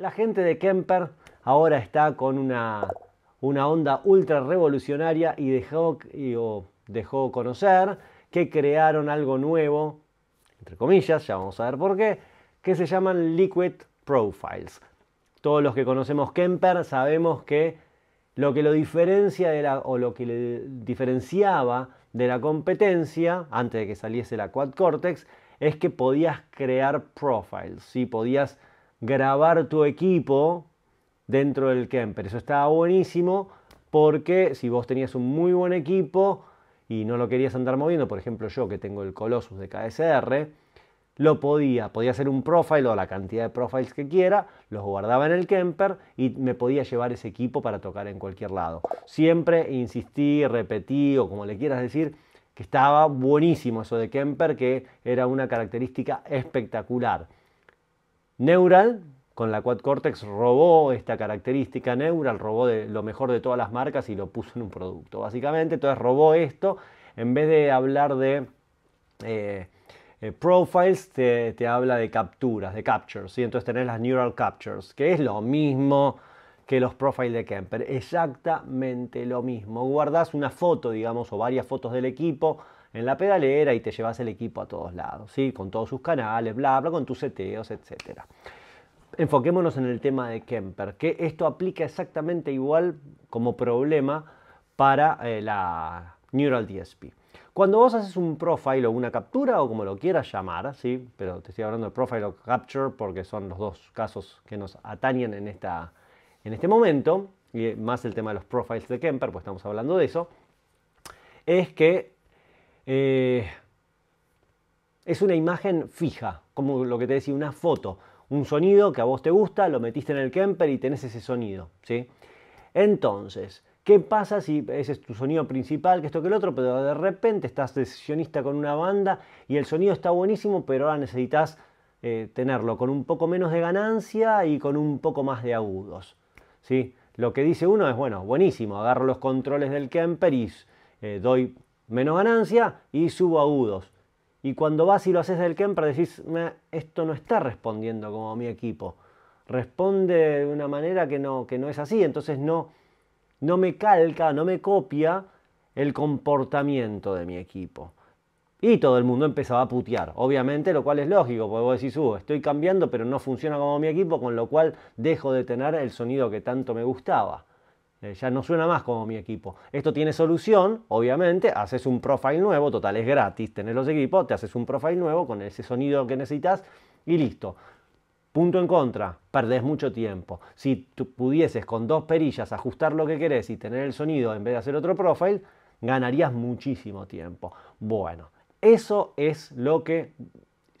La gente de Kemper ahora está con una, onda ultra revolucionaria y dejó, y, dejó conocer que crearon algo nuevo, entre comillas, ya vamos a ver por qué, que se llaman Liquid Profiles. Todos los que conocemos Kemper sabemos que lo que lo diferencia de la, o lo que le diferenciaba de la competencia antes de que saliese la Quad Cortex es que podías crear profiles, podías grabar tu equipo dentro del Kemper. Eso estaba buenísimo porque si vos tenías un muy buen equipo y no lo querías andar moviendo, por ejemplo yo que tengo el Colossus de KSR, lo podía, podía hacer un profile o la cantidad de profiles que quiera, los guardaba en el Kemper y me podía llevar ese equipo para tocar en cualquier lado. Siempre insistí, repetí o como le quieras decir, que estaba buenísimo eso de Kemper, que era una característica espectacular. Neural, con la Quad Cortex, robó esta característica. Neural robó lo mejor de todas las marcas y lo puso en un producto. Básicamente, entonces robó esto. En vez de hablar de eh, eh, profiles, te, habla de capturas, de captures. y Entonces tenés las neural captures, que es lo mismo que los profiles de Kemper. Exactamente lo mismo. Guardás una foto, digamos, o varias fotos del equipo en la pedalera y te llevas el equipo a todos lados, ¿sí? con todos sus canales, bla, bla, con tus seteos, etc. Enfoquémonos en el tema de Kemper, que esto aplica exactamente igual como problema para eh, la Neural DSP. Cuando vos haces un profile o una captura o como lo quieras llamar, ¿sí? pero te estoy hablando de profile o capture porque son los dos casos que nos atañen en, esta, en este momento, y más el tema de los profiles de Kemper, pues estamos hablando de eso, es que eh, es una imagen fija, como lo que te decía, una foto, un sonido que a vos te gusta, lo metiste en el Kemper y tenés ese sonido. ¿sí? Entonces, ¿Qué pasa si ese es tu sonido principal, que esto que el otro, pero de repente estás sesionista con una banda y el sonido está buenísimo, pero ahora necesitas eh, tenerlo con un poco menos de ganancia y con un poco más de agudos? ¿sí? Lo que dice uno es, bueno, buenísimo, agarro los controles del Kemper y eh, doy menos ganancia y subo agudos. Y cuando vas y lo haces del Kemper decís, esto no está respondiendo como mi equipo. Responde de una manera que no, que no es así. Entonces no, no me calca, no me copia el comportamiento de mi equipo. Y todo el mundo empezaba a putear, obviamente, lo cual es lógico, porque vos decís, uh, estoy cambiando, pero no funciona como mi equipo, con lo cual dejo de tener el sonido que tanto me gustaba. Eh, ya no suena más como mi equipo. Esto tiene solución, obviamente, haces un profile nuevo, total es gratis, tener los equipos, te haces un profile nuevo con ese sonido que necesitas y listo. Punto en contra, perdés mucho tiempo. Si tú pudieses con dos perillas ajustar lo que querés y tener el sonido en vez de hacer otro profile, ganarías muchísimo tiempo. Bueno, eso es lo que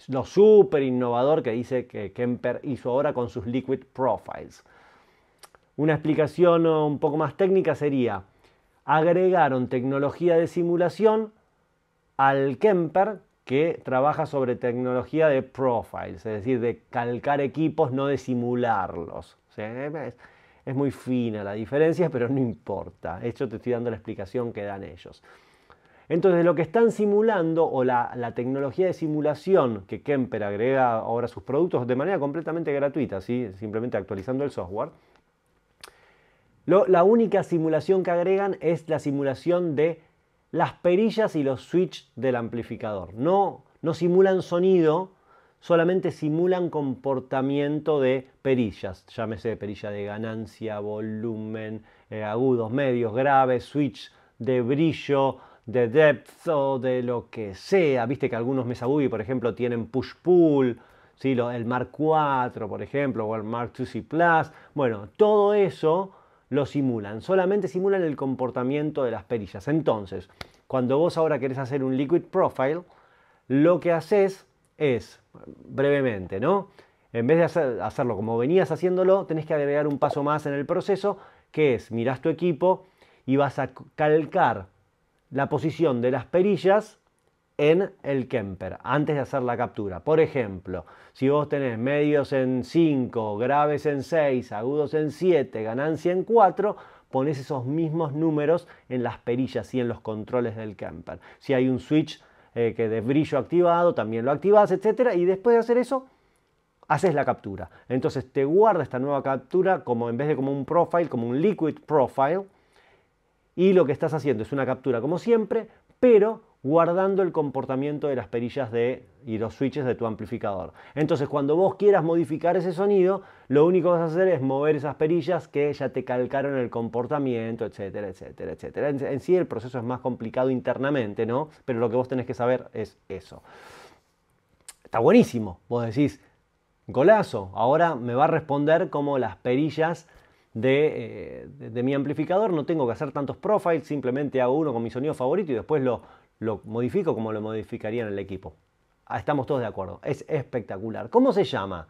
lo súper innovador que dice que Kemper hizo ahora con sus Liquid Profiles. Una explicación un poco más técnica sería, agregaron tecnología de simulación al Kemper que trabaja sobre tecnología de profiles, es decir, de calcar equipos, no de simularlos. es, muy fina la diferencia, pero no importa. Esto te estoy dando la explicación que dan ellos. Entonces, lo que están simulando o la, tecnología de simulación que Kemper agrega ahora a sus productos de manera completamente gratuita, simplemente actualizando el software, la única simulación que agregan es la simulación de las perillas y los switch del amplificador. No, no simulan sonido, solamente simulan comportamiento de perillas, llámese perilla de ganancia, volumen, eh, agudos, medios, graves, switch de brillo, de depth o de lo que sea. Viste que algunos Mesa Boogie, por ejemplo, tienen push-pull, el Mark IV por ejemplo, o el Mark 2 Plus. Bueno, todo eso lo simulan, solamente simulan el comportamiento de las perillas. Entonces, cuando vos ahora querés hacer un liquid profile, lo que haces es, brevemente, ¿no? En vez de hacerlo como venías haciéndolo, tenés que agregar un paso más en el proceso, que es, mirás tu equipo y vas a calcar la posición de las perillas en el Kemper antes de hacer la captura. Por ejemplo, si vos tenés medios en 5, graves en 6, agudos en 7, ganancia en 4, pones esos mismos números en las perillas y en los controles del Kemper. Si hay un switch eh, que de brillo activado, también lo activas, etc. Y después de hacer eso, haces la captura. Entonces te guarda esta nueva captura como en vez de como un profile, como un liquid profile. Y lo que estás haciendo es una captura como siempre, pero guardando el comportamiento de las perillas de, y los switches de tu amplificador. Entonces, cuando vos quieras modificar ese sonido, lo único que vas a hacer es mover esas perillas que ya te calcaron el comportamiento, etcétera, etcétera, etcétera. En, sí, el proceso es más complicado internamente, ¿no? Pero lo que vos tenés que saber es eso. Está buenísimo. Vos decís, golazo, ahora me va a responder como las perillas de, eh, de, mi amplificador, no tengo que hacer tantos profiles, simplemente hago uno con mi sonido favorito y después lo, lo modifico como lo modificaría en el equipo. Ah, estamos todos de acuerdo. Es espectacular. ¿Cómo se llama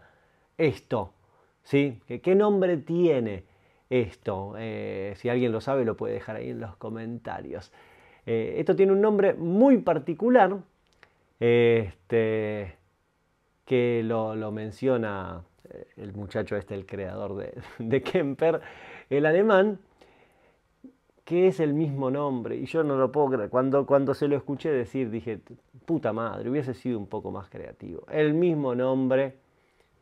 esto? ¿Sí? ¿Qué, nombre tiene esto? Eh, si alguien lo sabe, lo puede dejar ahí en los comentarios. Eh, esto tiene un nombre muy particular este, que lo, menciona eh, el muchacho este, el creador de, de Kemper, el alemán que es el mismo nombre. Y yo no lo puedo creer. Cuando, cuando se lo escuché decir, dije, puta madre, hubiese sido un poco más creativo. El mismo nombre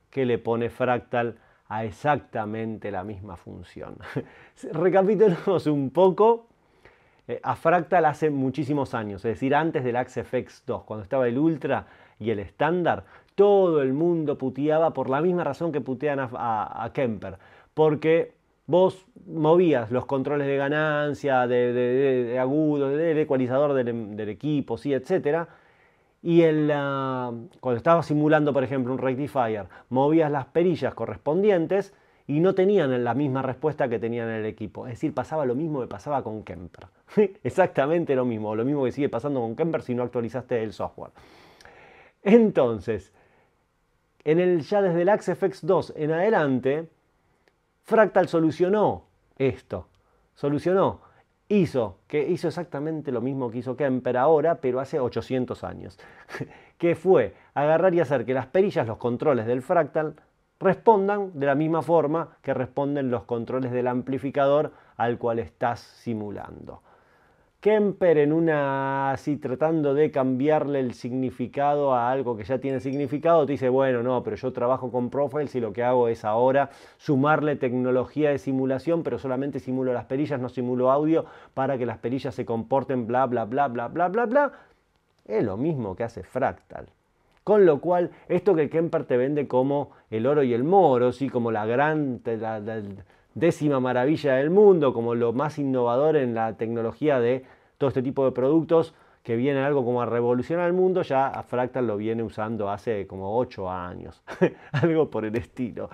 que le pone fractal a exactamente la misma función. Recapitulamos un poco. Eh, a fractal hace muchísimos años, es decir, antes del Axe FX2, cuando estaba el Ultra y el estándar, todo el mundo puteaba por la misma razón que putean a Kemper, porque vos movías los controles de ganancia, de, agudo, del ecualizador del, em, equipo, sí, etc. Y cuando estabas simulando, por ejemplo, un rectifier, movías las perillas correspondientes y no tenían la misma respuesta que tenían en el equipo. Es decir, pasaba lo mismo que pasaba con Kemper. Exactamente lo mismo, lo mismo que sigue pasando con Kemper si no actualizaste el software. Entonces, en el, ya desde el AxeFX 2 en adelante, Fractal solucionó esto, solucionó, hizo, que hizo exactamente lo mismo que hizo Kemper ahora, pero hace 800 años, que fue agarrar y hacer que las perillas, los controles del fractal, respondan de la misma forma que responden los controles del amplificador al cual estás simulando. Kemper en una así tratando de cambiarle el significado a algo que ya tiene significado, te dice, bueno, no, pero yo trabajo con profiles y lo que hago es ahora sumarle tecnología de simulación, pero solamente simulo las perillas, no simulo audio para que las perillas se comporten bla bla bla bla bla bla bla. Es lo mismo que hace Fractal. Con lo cual, esto que Kemper te vende como el oro y el moro, ¿sí? como la gran, décima maravilla del mundo, como lo más innovador en la tecnología de todo este tipo de productos que viene algo como a revolucionar el mundo, ya a Fractal lo viene usando hace como 8 años, algo por el estilo.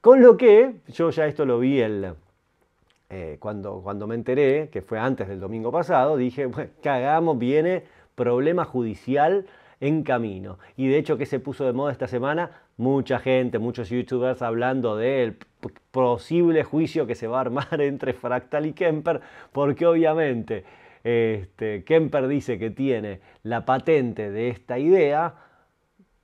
Con lo que yo ya esto lo vi el, eh, cuando, cuando me enteré, que fue antes del domingo pasado, dije, bueno, cagamos, viene problema judicial en camino. Y de hecho, que se puso de moda esta semana? mucha gente, muchos youtubers hablando del posible juicio que se va a armar entre Fractal y Kemper, porque obviamente este, Kemper dice que tiene la patente de esta idea,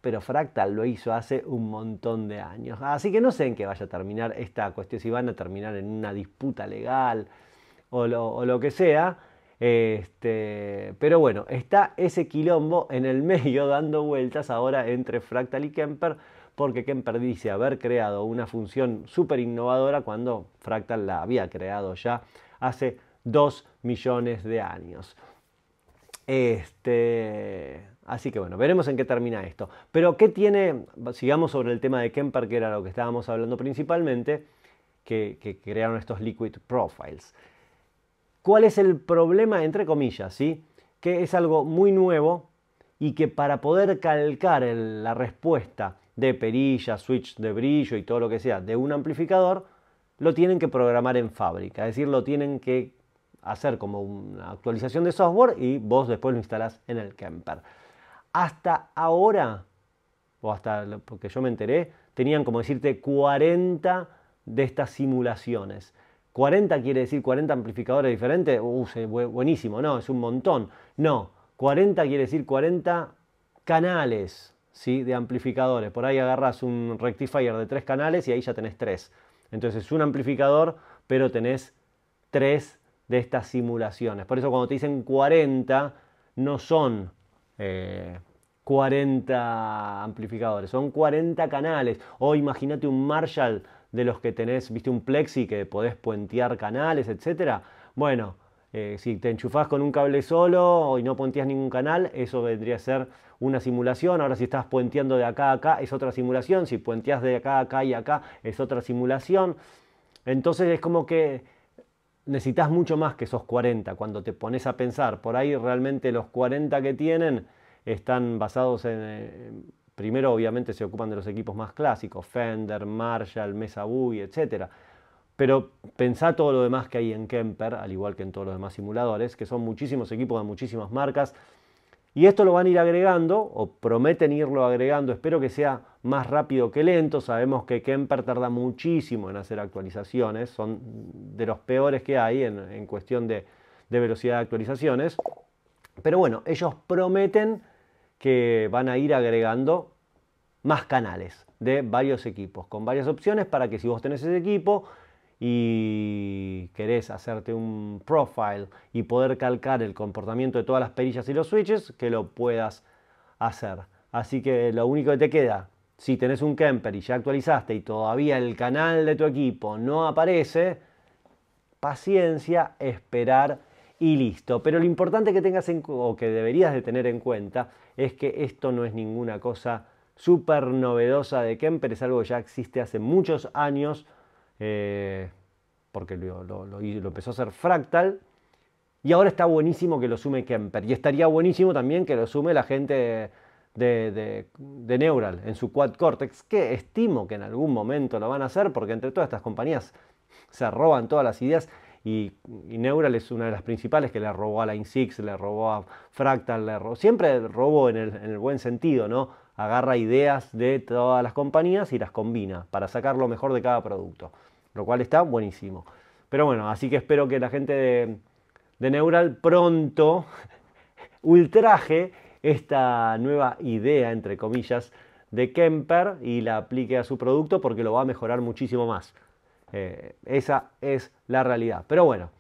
pero Fractal lo hizo hace un montón de años. Así que no sé en qué vaya a terminar esta cuestión, si van a terminar en una disputa legal o lo, que sea. Este, pero bueno, está ese quilombo en el medio dando vueltas ahora entre Fractal y Kemper porque Kemper dice haber creado una función súper innovadora cuando Fractal la había creado ya hace dos millones de años. Este, así que bueno, veremos en qué termina esto. Pero ¿qué tiene, sigamos sobre el tema de Kemper, que era lo que estábamos hablando principalmente, que, crearon estos liquid profiles? ¿Cuál es el problema, entre comillas, ¿sí? que es algo muy nuevo y que para poder calcar la respuesta de perilla, switch de brillo y todo lo que sea de un amplificador, lo tienen que programar en fábrica, es decir, lo tienen que hacer como una actualización de software y vos después lo instalás en el camper. Hasta ahora, o hasta porque yo me enteré, tenían como decirte 40 de estas simulaciones. 40 quiere decir 40 amplificadores diferentes, uh, buenísimo, no, es un montón. No, 40 quiere decir 40 canales, ¿sí? de amplificadores. Por ahí agarras un rectifier de tres canales y ahí ya tenés tres. Entonces es un amplificador, pero tenés tres de estas simulaciones. Por eso cuando te dicen 40, no son 40 eh, amplificadores, son 40 canales. O imagínate un Marshall de los que tenés, viste, un plexi que podés puentear canales, etc. Bueno, eh, si te enchufás con un cable solo y no puenteas ningún canal, eso vendría a ser una simulación. Ahora si estás puenteando de acá a acá es otra simulación. Si puenteas de acá a acá y acá es otra simulación. Entonces es como que necesitas mucho más que esos 40 cuando te pones a pensar. Por ahí realmente los 40 que tienen están basados en... Eh, primero obviamente se ocupan de los equipos más clásicos, Fender, Marshall, Mesa Boogie, etcétera pero pensá todo lo demás que hay en Kemper, al igual que en todos los demás simuladores, que son muchísimos equipos de muchísimas marcas. Y esto lo van a ir agregando, o prometen irlo agregando, espero que sea más rápido que lento. Sabemos que Kemper tarda muchísimo en hacer actualizaciones, son de los peores que hay en, cuestión de, de velocidad de actualizaciones. Pero bueno, ellos prometen que van a ir agregando más canales de varios equipos, con varias opciones para que si vos tenés ese equipo, y querés hacerte un profile y poder calcar el comportamiento de todas las perillas y los switches, que lo puedas hacer. Así que lo único que te queda, si tenés un Kemper y ya actualizaste y todavía el canal de tu equipo no aparece, paciencia, esperar y listo. Pero lo importante que tengas o que deberías de tener en cuenta es que esto no es ninguna cosa súper novedosa de Kemper, es algo que ya existe hace muchos años eh, porque lo, empezó a hacer Fractal. Y ahora está buenísimo que lo sume Kemper. Y estaría buenísimo también que lo sume la gente de, Neural en su Quad Cortex, que estimo que en algún momento lo van a hacer, porque entre todas estas compañías se roban todas las ideas y, Neural es una de las principales que le robó a Line 6, le robó a Fractal, le robó, siempre robó en el, buen sentido, ¿no? agarra ideas de todas las compañías y las combina para sacar lo mejor de cada producto, lo cual está buenísimo. Pero bueno, así que espero que la gente de, Neural pronto ultraje esta nueva idea, entre comillas, de Kemper y la aplique a su producto porque lo va a mejorar muchísimo más. Eh, esa es la realidad. Pero bueno,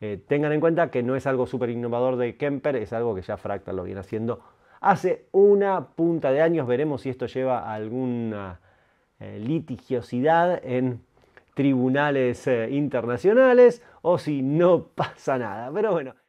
eh, tengan en cuenta que no es algo súper innovador de Kemper, es algo que ya Fractal lo viene haciendo hace una punta de años. Veremos si esto lleva a alguna eh, litigiosidad en tribunales eh, internacionales o si no pasa nada. Pero bueno,